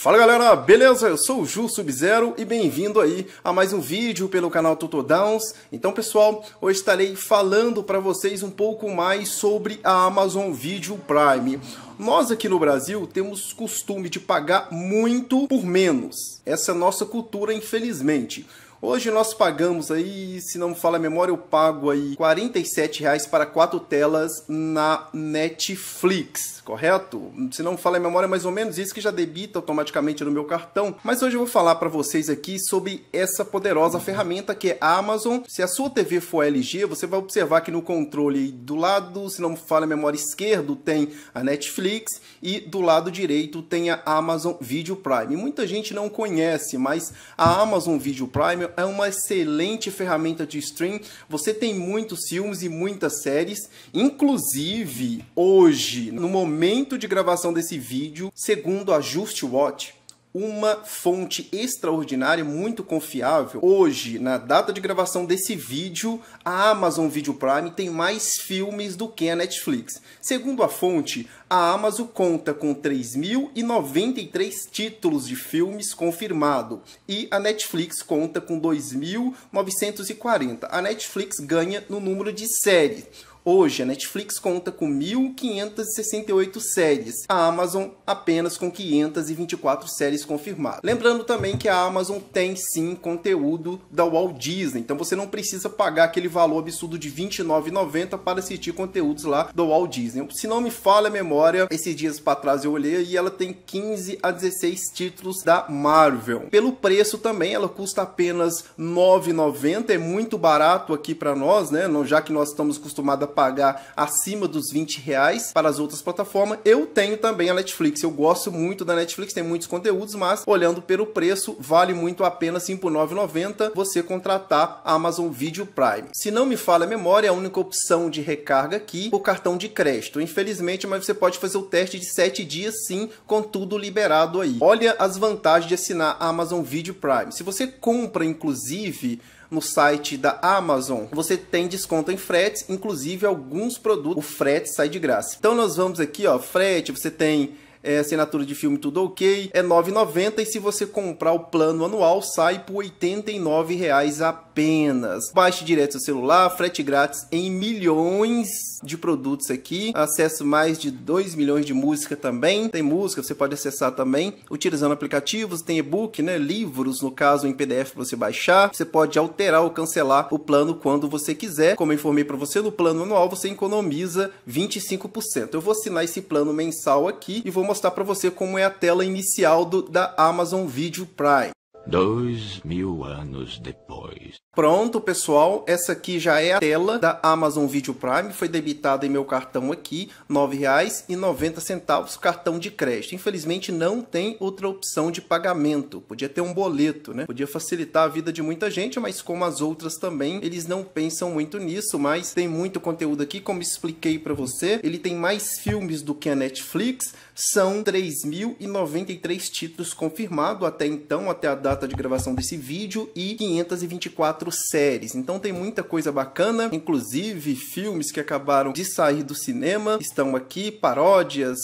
Fala galera, beleza? Eu sou o Ju Sub-Zero e bem-vindo aí a mais um vídeo pelo canal Tutodowns. Então pessoal, hoje estarei falando para vocês um pouco mais sobre a Amazon Video Prime. Nós aqui no Brasil temos costume de pagar muito por menos. Essa é a nossa cultura, infelizmente. Hoje nós pagamos aí, se não me fala a memória, eu pago aí R$ reais para quatro telas na Netflix, correto? Se não me fala a memória, é mais ou menos isso que já debita automaticamente no meu cartão. Mas hoje eu vou falar para vocês aqui sobre essa poderosa ferramenta que é a Amazon. Se a sua TV for LG, você vai observar que no controle do lado, se não me fala a memória esquerdo, tem a Netflix Netflix e do lado direito tem a Amazon Video Prime. Muita gente não conhece, mas a Amazon Video Prime é uma excelente ferramenta de stream. Você tem muitos filmes e muitas séries, inclusive hoje, no momento de gravação desse vídeo, segundo a Just Watch, uma fonte extraordinária, muito confiável. Hoje, na data de gravação desse vídeo, a Amazon Video Prime tem mais filmes do que a Netflix. Segundo a fonte, a Amazon conta com 3.093 títulos de filmes confirmado e a Netflix conta com 2.940. A Netflix ganha no número de séries. Hoje, a Netflix conta com 1.568 séries, a Amazon apenas com 524 séries confirmadas. Lembrando também que a Amazon tem sim conteúdo da Walt Disney, então você não precisa pagar aquele valor absurdo de R$ 29,90 para assistir conteúdos lá do Walt Disney. Se não me falha a memória, esses dias para trás eu olhei e ela tem 15 a 16 títulos da Marvel. Pelo preço também, ela custa apenas R$ 9,90, é muito barato aqui para nós, né? Já que nós estamos acostumados a pagar acima dos 20 reais para as outras plataformas. Eu tenho também a Netflix. Eu gosto muito da Netflix, tem muitos conteúdos, mas olhando pelo preço, vale muito a pena sim por 9,90 você contratar a Amazon Video Prime. Se não me fala a memória, é a única opção de recarga aqui o cartão de crédito. Infelizmente, mas você pode fazer o teste de 7 dias sim, com tudo liberado aí. Olha as vantagens de assinar a Amazon Video Prime. Se você compra, inclusive, no site da Amazon, você tem desconto em fretes, inclusive alguns produtos o frete sai de graça. Então nós vamos aqui, ó, frete, você tem é, assinatura de filme tudo ok, é R$ 9,90 e se você comprar o plano anual sai por R$ 89,00 apenas. Baixe direto seu celular, frete grátis em milhões de produtos aqui, acesso mais de 2 milhões de música também, tem música, você pode acessar também utilizando aplicativos, tem e-book, né, livros, no caso em PDF para você baixar, você pode alterar ou cancelar o plano quando você quiser. Como eu informei para você, no plano anual você economiza 25%. Eu vou assinar esse plano mensal aqui e vou mostrar para você como é a tela inicial do, da Amazon Video Prime. Dois mil anos depois. Pronto, pessoal. Essa aqui já é a tela da Amazon Video Prime. Foi debitada em meu cartão aqui, R$ 9,90, cartão de crédito. Infelizmente, não tem outra opção de pagamento. Podia ter um boleto, né? Podia facilitar a vida de muita gente, mas como as outras também, eles não pensam muito nisso. Mas tem muito conteúdo aqui, como expliquei para você. Ele tem mais filmes do que a Netflix. São 3.093 títulos confirmados até então, até a data data de gravação desse vídeo e 524 séries. Então tem muita coisa bacana, inclusive filmes que acabaram de sair do cinema estão aqui, paródias,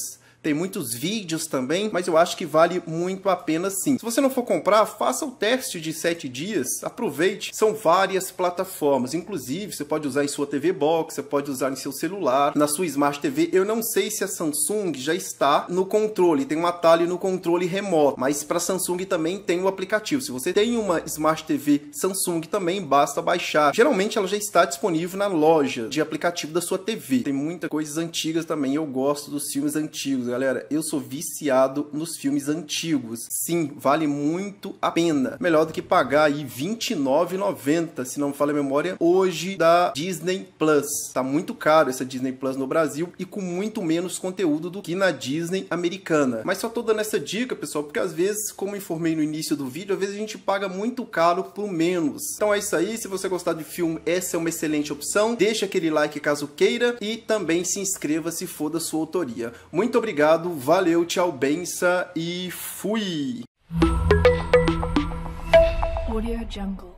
tem muitos vídeos também, mas eu acho que vale muito a pena sim. Se você não for comprar, faça o teste de 7 dias, aproveite. São várias plataformas, inclusive você pode usar em sua TV Box, você pode usar em seu celular, na sua Smart TV. Eu não sei se a Samsung já está no controle, tem um atalho no controle remoto, mas para Samsung também tem o aplicativo. Se você tem uma Smart TV Samsung também, basta baixar. Geralmente ela já está disponível na loja de aplicativo da sua TV. Tem muitas coisas antigas também, eu gosto dos filmes antigos. Né? galera, eu sou viciado nos filmes antigos. Sim, vale muito a pena. Melhor do que pagar aí R$29,90, 29,90, se não me falha a memória, hoje da Disney Plus. Tá muito caro essa Disney Plus no Brasil e com muito menos conteúdo do que na Disney americana. Mas só tô dando essa dica, pessoal, porque às vezes, como informei no início do vídeo, às vezes a gente paga muito caro por menos. Então é isso aí, se você gostar de filme, essa é uma excelente opção. Deixa aquele like caso queira e também se inscreva se for da sua autoria. Muito obrigado obrigado, valeu, tchau, bença e fui! Audio Jungle.